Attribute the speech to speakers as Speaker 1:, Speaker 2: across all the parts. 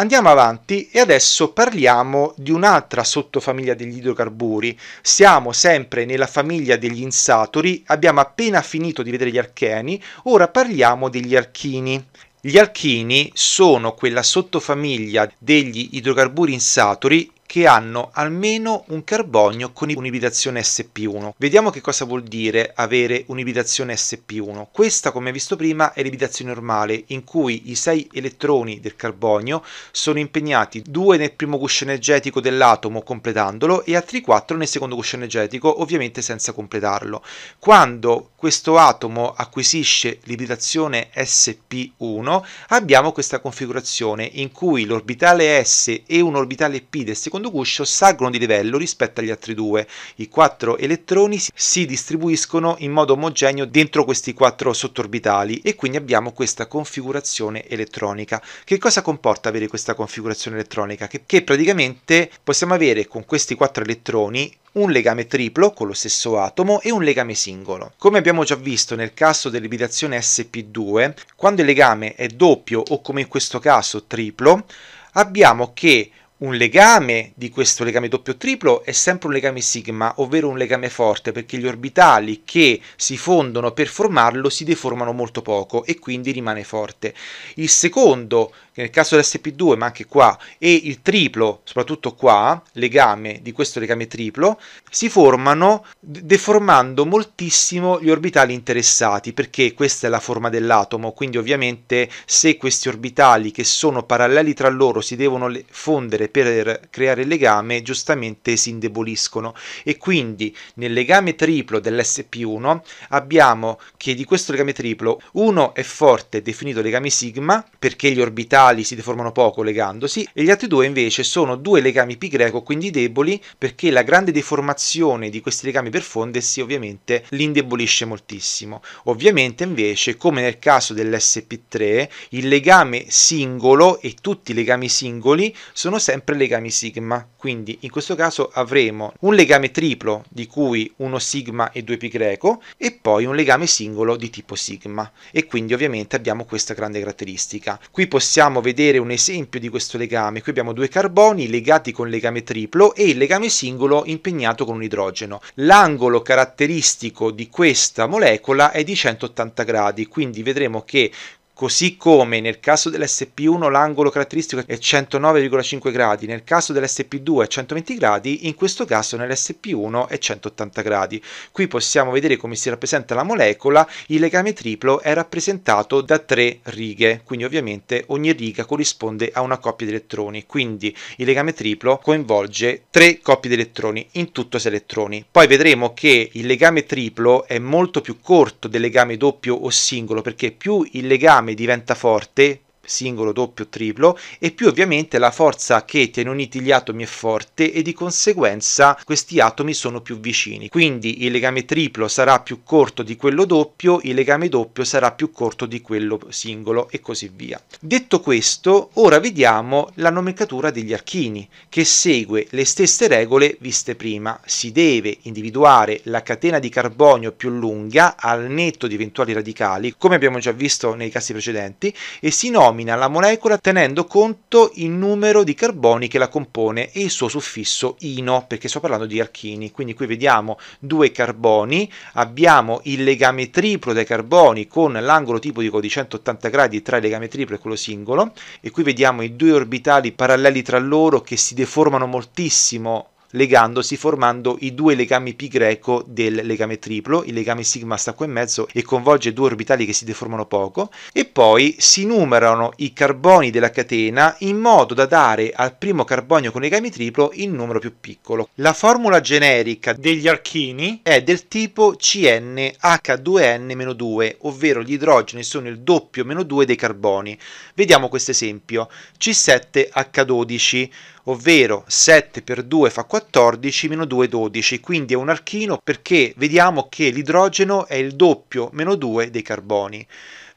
Speaker 1: Andiamo avanti e adesso parliamo di un'altra sottofamiglia degli idrocarburi. Siamo sempre nella famiglia degli insaturi, abbiamo appena finito di vedere gli archeni, ora parliamo degli archini. Gli alchini sono quella sottofamiglia degli idrocarburi insaturi che hanno almeno un carbonio con un'ibidazione SP1. Vediamo che cosa vuol dire avere un'ibidazione SP1. Questa, come visto prima, è l'ibidazione normale, in cui i 6 elettroni del carbonio sono impegnati 2 nel primo guscio energetico dell'atomo completandolo e altri 4 nel secondo guscio energetico, ovviamente senza completarlo. Quando questo atomo acquisisce l'ibidazione SP1, abbiamo questa configurazione in cui l'orbitale S e un orbitale P del secondo secondo guscio salgono di livello rispetto agli altri due. I quattro elettroni si distribuiscono in modo omogeneo dentro questi quattro sottorbitali e quindi abbiamo questa configurazione elettronica. Che cosa comporta avere questa configurazione elettronica? Che, che praticamente possiamo avere con questi quattro elettroni un legame triplo con lo stesso atomo e un legame singolo. Come abbiamo già visto nel caso dell'ibitazione sp2, quando il legame è doppio o come in questo caso triplo, abbiamo che un legame di questo legame doppio triplo è sempre un legame sigma, ovvero un legame forte, perché gli orbitali che si fondono per formarlo si deformano molto poco e quindi rimane forte. Il secondo, nel caso dell'SP2, ma anche qua, e il triplo, soprattutto qua, legame di questo legame triplo, si formano deformando moltissimo gli orbitali interessati, perché questa è la forma dell'atomo, quindi ovviamente se questi orbitali che sono paralleli tra loro si devono fondere per creare il legame giustamente si indeboliscono e quindi nel legame triplo dell'SP1 abbiamo che di questo legame triplo uno è forte definito legame sigma perché gli orbitali si deformano poco legandosi e gli altri due invece sono due legami pi greco quindi deboli perché la grande deformazione di questi legami per fondersi ovviamente li indebolisce moltissimo. Ovviamente invece come nel caso dell'SP3 il legame singolo e tutti i legami singoli sono sempre sempre legami sigma, quindi in questo caso avremo un legame triplo di cui uno sigma e 2π greco e poi un legame singolo di tipo sigma e quindi ovviamente abbiamo questa grande caratteristica. Qui possiamo vedere un esempio di questo legame, qui abbiamo due carboni legati con legame triplo e il legame singolo impegnato con un idrogeno. L'angolo caratteristico di questa molecola è di 180 gradi, quindi vedremo che così come nel caso dell'SP1 l'angolo caratteristico è 109,5 gradi, nel caso dell'SP2 è 120 gradi, in questo caso nell'SP1 è 180 gradi. Qui possiamo vedere come si rappresenta la molecola, il legame triplo è rappresentato da tre righe, quindi ovviamente ogni riga corrisponde a una coppia di elettroni, quindi il legame triplo coinvolge tre coppie di elettroni, in tutto sei elettroni. Poi vedremo che il legame triplo è molto più corto del legame doppio o singolo, perché più il legame diventa forte singolo, doppio, triplo e più ovviamente la forza che tiene uniti gli atomi è forte e di conseguenza questi atomi sono più vicini. Quindi il legame triplo sarà più corto di quello doppio, il legame doppio sarà più corto di quello singolo e così via. Detto questo, ora vediamo la nomenclatura degli archini che segue le stesse regole viste prima. Si deve individuare la catena di carbonio più lunga al netto di eventuali radicali, come abbiamo già visto nei casi precedenti, e si nomina denomina la molecola tenendo conto il numero di carboni che la compone e il suo suffisso ino, perché sto parlando di archini. Quindi qui vediamo due carboni, abbiamo il legame triplo dei carboni con l'angolo tipico di 180 gradi tra il legame triplo e quello singolo e qui vediamo i due orbitali paralleli tra loro che si deformano moltissimo legandosi formando i due legami π greco del legame triplo, il legame sigma sta qui in mezzo e coinvolge due orbitali che si deformano poco e poi si numerano i carboni della catena in modo da dare al primo carbonio con legame triplo il numero più piccolo. La formula generica degli archini è del tipo CnH2n-2, ovvero gli idrogeni sono il doppio meno 2 dei carboni. Vediamo questo esempio: C7H12 ovvero 7 per 2 fa 14 meno 2 12, quindi è un archino perché vediamo che l'idrogeno è il doppio meno 2 dei carboni.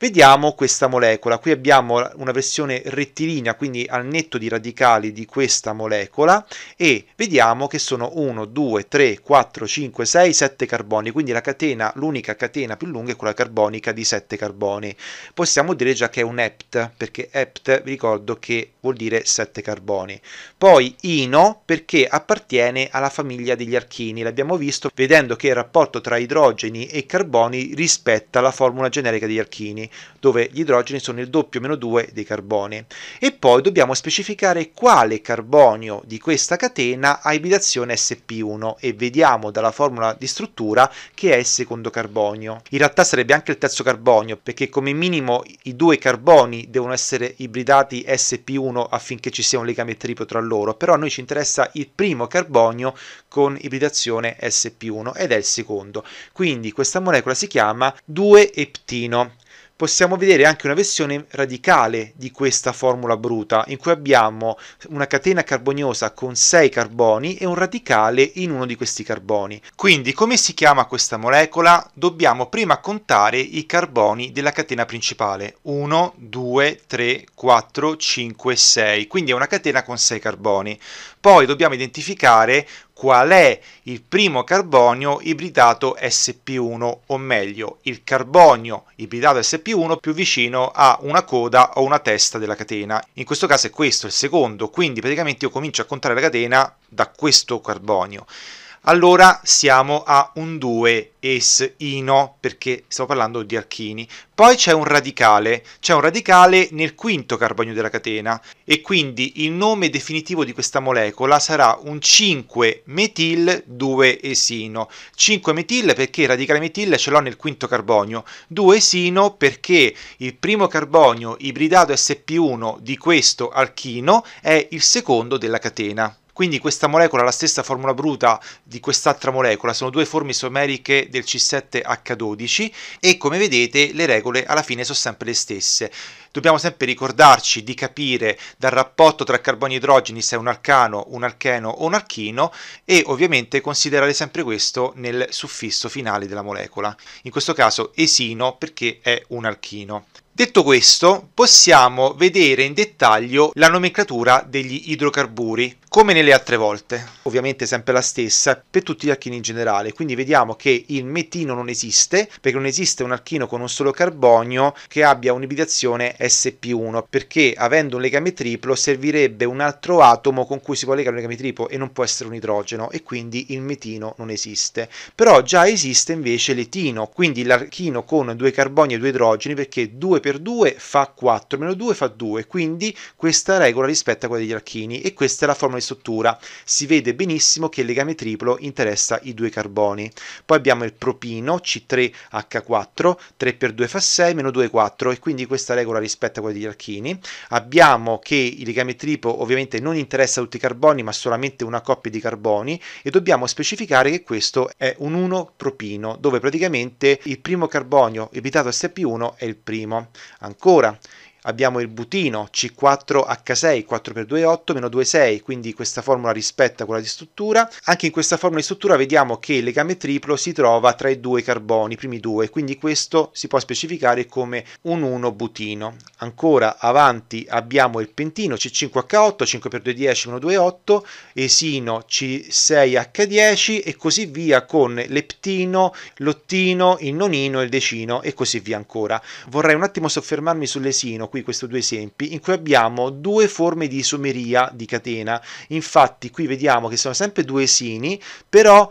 Speaker 1: Vediamo questa molecola, qui abbiamo una versione rettilinea, quindi al netto di radicali di questa molecola e vediamo che sono 1, 2, 3, 4, 5, 6, 7 carboni, quindi la catena, l'unica catena più lunga è quella carbonica di 7 carboni. Possiamo dire già che è un ept, perché ept vi ricordo che vuol dire 7 carboni. Poi ino perché appartiene alla famiglia degli archini, l'abbiamo visto vedendo che il rapporto tra idrogeni e carboni rispetta la formula generica degli archini dove gli idrogeni sono il doppio meno 2 dei carboni. E poi dobbiamo specificare quale carbonio di questa catena ha ibridazione sp1 e vediamo dalla formula di struttura che è il secondo carbonio. In realtà sarebbe anche il terzo carbonio perché come minimo i due carboni devono essere ibridati sp1 affinché ci sia un legame triplo tra loro, però a noi ci interessa il primo carbonio con ibridazione sp1 ed è il secondo. Quindi questa molecola si chiama 2-eptino possiamo vedere anche una versione radicale di questa formula bruta, in cui abbiamo una catena carboniosa con 6 carboni e un radicale in uno di questi carboni. Quindi, come si chiama questa molecola? Dobbiamo prima contare i carboni della catena principale. 1, 2, 3, 4, 5, 6. Quindi è una catena con 6 carboni. Poi dobbiamo identificare qual è il primo carbonio ibridato sp1 o meglio il carbonio ibridato sp1 più vicino a una coda o una testa della catena in questo caso è questo il secondo quindi praticamente io comincio a contare la catena da questo carbonio allora siamo a un 2 es ino perché stiamo parlando di alchini. Poi c'è un radicale, c'è un radicale nel quinto carbonio della catena e quindi il nome definitivo di questa molecola sarà un 5 metil 2 esino. 5 metil perché il radicale metil ce l'ho nel quinto carbonio, 2 esino perché il primo carbonio ibridato sp1 di questo alchino è il secondo della catena. Quindi questa molecola ha la stessa formula bruta di quest'altra molecola, sono due forme isomeriche del C7H12 e come vedete le regole alla fine sono sempre le stesse. Dobbiamo sempre ricordarci di capire dal rapporto tra carboni e idrogeni se è un arcano, un alcheno o un archino e ovviamente considerare sempre questo nel suffisso finale della molecola. In questo caso esino perché è un alchino. Detto questo, possiamo vedere in dettaglio la nomenclatura degli idrocarburi, come nelle altre volte, ovviamente sempre la stessa per tutti gli alchini in generale. Quindi vediamo che il metino non esiste, perché non esiste un alchino con un solo carbonio che abbia un'ibidazione sp1, perché avendo un legame triplo servirebbe un altro atomo con cui si può legare un legame triplo e non può essere un idrogeno e quindi il metino non esiste. Però già esiste invece l'etino, quindi l'alchino con due carboni e due idrogeni perché due per 2 fa 4, meno 2 fa 2, quindi questa regola rispetta quella degli archini e questa è la formula di struttura. Si vede benissimo che il legame triplo interessa i due carboni. Poi abbiamo il propino C3H4, 3 per 2 fa 6, meno 2 4 e quindi questa regola rispetta quella degli archini. Abbiamo che il legame triplo ovviamente non interessa tutti i carboni ma solamente una coppia di carboni e dobbiamo specificare che questo è un 1 propino dove praticamente il primo carbonio evitato a SP1 è il primo. Ancora, abbiamo il butino C4H6 4x2,8 meno 2,6 quindi questa formula rispetta quella di struttura anche in questa formula di struttura vediamo che il legame triplo si trova tra i due carboni i primi due quindi questo si può specificare come un 1 butino ancora avanti abbiamo il pentino C5H8 5x2,10 meno 2,8 esino C6H10 e così via con leptino l'ottino il nonino il decino e così via ancora vorrei un attimo soffermarmi sull'esino qui questi due esempi in cui abbiamo due forme di isomeria di catena. Infatti qui vediamo che sono sempre due esini, però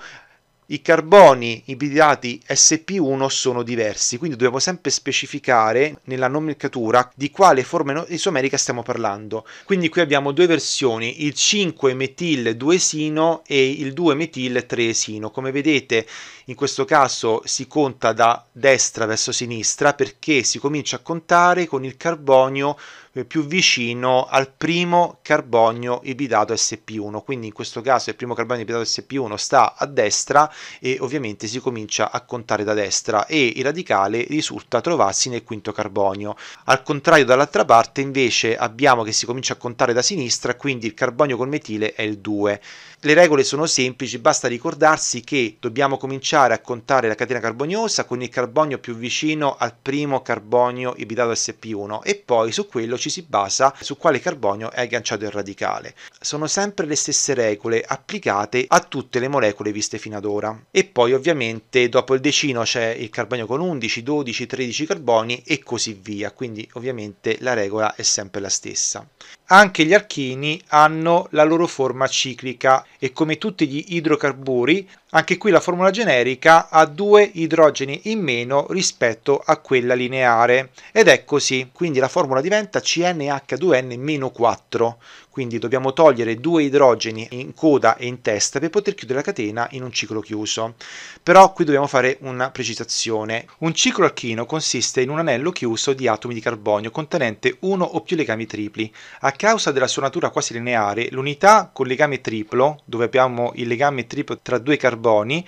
Speaker 1: i carboni ibridati sp1 sono diversi, quindi dobbiamo sempre specificare nella nomenclatura di quale forma isomerica stiamo parlando. Quindi qui abbiamo due versioni, il 5-metil-2-esino e il 2-metil-3-esino. Come vedete in questo caso si conta da destra verso sinistra perché si comincia a contare con il carbonio eh, più vicino al primo carbonio ibidato SP1, quindi in questo caso il primo carbonio ibidato SP1 sta a destra e ovviamente si comincia a contare da destra e il radicale risulta trovarsi nel quinto carbonio. Al contrario dall'altra parte invece abbiamo che si comincia a contare da sinistra, quindi il carbonio col metile è il 2. Le regole sono semplici, basta ricordarsi che dobbiamo cominciare a contare la catena carboniosa con il carbonio più vicino al primo carbonio ibidato SP1 e poi su quello ci si basa su quale carbonio è agganciato il radicale. Sono sempre le stesse regole applicate a tutte le molecole viste fino ad ora. E poi ovviamente dopo il decino c'è il carbonio con 11, 12, 13 carboni e così via, quindi ovviamente la regola è sempre la stessa. Anche gli alchini hanno la loro forma ciclica e come tutti gli idrocarburi, anche qui la formula generica ha due idrogeni in meno rispetto a quella lineare ed è così, quindi la formula diventa CnH2n-4 quindi dobbiamo togliere due idrogeni in coda e in testa per poter chiudere la catena in un ciclo chiuso. Però qui dobbiamo fare una precisazione. Un ciclo alchino consiste in un anello chiuso di atomi di carbonio contenente uno o più legami tripli. A causa della sua natura quasi lineare, l'unità con legame triplo, dove abbiamo il legame triplo tra due carboni,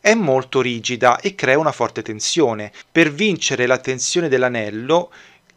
Speaker 1: è molto rigida e crea una forte tensione. Per vincere la tensione dell'anello,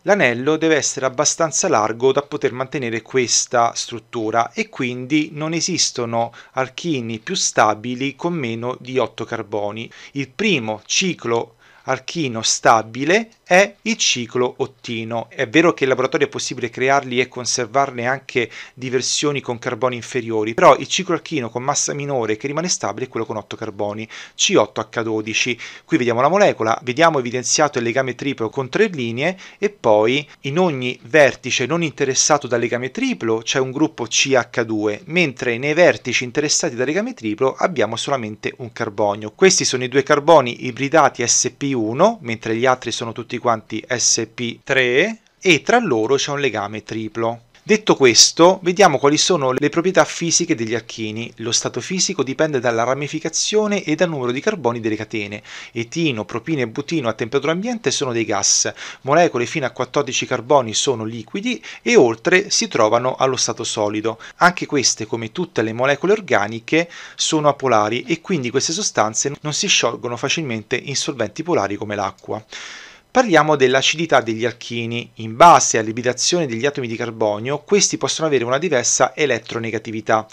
Speaker 1: l'anello deve essere abbastanza largo da poter mantenere questa struttura e quindi non esistono archini più stabili con meno di 8 carboni. Il primo ciclo archino stabile è il ciclo ottino. È vero che in laboratorio è possibile crearli e conservarne anche diversioni con carboni inferiori, però il ciclo alchino con massa minore che rimane stabile è quello con 8 carboni, C8H12. Qui vediamo la molecola, vediamo evidenziato il legame triplo con tre linee e poi in ogni vertice non interessato dal legame triplo c'è un gruppo CH2, mentre nei vertici interessati dal legame triplo abbiamo solamente un carbonio. Questi sono i due carboni ibridati SP1, mentre gli altri sono tutti quanti sp3 e tra loro c'è un legame triplo. Detto questo, vediamo quali sono le proprietà fisiche degli alchini. Lo stato fisico dipende dalla ramificazione e dal numero di carboni delle catene. Etino, propino e butino a temperatura ambiente sono dei gas, molecole fino a 14 carboni sono liquidi e oltre si trovano allo stato solido. Anche queste, come tutte le molecole organiche, sono apolari e quindi queste sostanze non si sciolgono facilmente in solventi polari come l'acqua. Parliamo dell'acidità degli alchini. In base all'ibidazione degli atomi di carbonio, questi possono avere una diversa elettronegatività.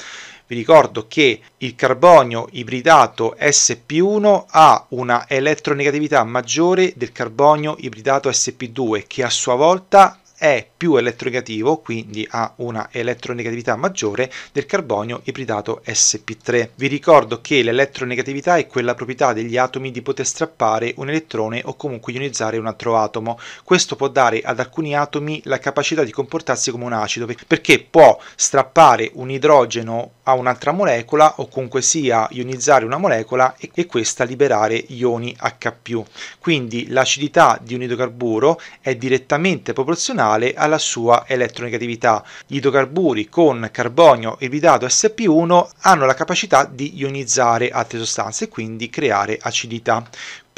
Speaker 1: Vi ricordo che il carbonio ibridato Sp1 ha una elettronegatività maggiore del carbonio ibridato Sp2 che a sua volta è più elettronegativo, quindi ha una elettronegatività maggiore del carbonio ibridato sp3. Vi ricordo che l'elettronegatività è quella proprietà degli atomi di poter strappare un elettrone o comunque ionizzare un altro atomo. Questo può dare ad alcuni atomi la capacità di comportarsi come un acido perché può strappare un idrogeno a un'altra molecola o comunque sia ionizzare una molecola e, e questa liberare ioni H+. Quindi l'acidità di un idrocarburo è direttamente proporzionale finale alla sua elettronegatività. Gli idrocarburi con carbonio e bidato SP1 hanno la capacità di ionizzare altre sostanze e quindi creare acidità.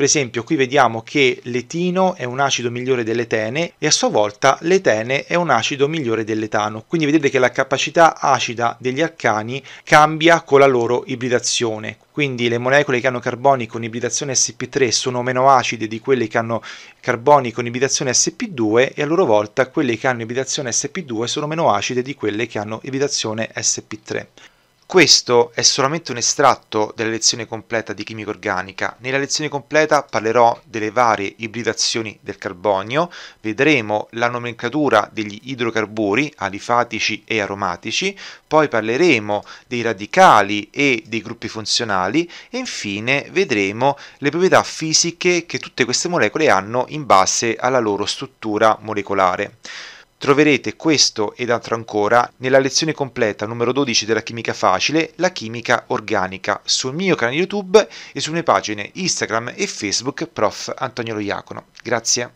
Speaker 1: Per esempio qui vediamo che l'etino è un acido migliore dell'etene e a sua volta l'etene è un acido migliore dell'etano. Quindi vedete che la capacità acida degli alcani cambia con la loro ibridazione. Quindi le molecole che hanno carboni con ibridazione sp3 sono meno acide di quelle che hanno carboni con ibridazione sp2 e a loro volta quelle che hanno ibridazione sp2 sono meno acide di quelle che hanno ibridazione sp3. Questo è solamente un estratto della lezione completa di chimica organica. Nella lezione completa parlerò delle varie ibridazioni del carbonio, vedremo la nomenclatura degli idrocarburi alifatici e aromatici, poi parleremo dei radicali e dei gruppi funzionali e infine vedremo le proprietà fisiche che tutte queste molecole hanno in base alla loro struttura molecolare. Troverete questo ed altro ancora nella lezione completa numero 12 della chimica facile, la chimica organica, sul mio canale YouTube e sulle mie pagine Instagram e Facebook Prof. Antonio Lo Iacono. Grazie.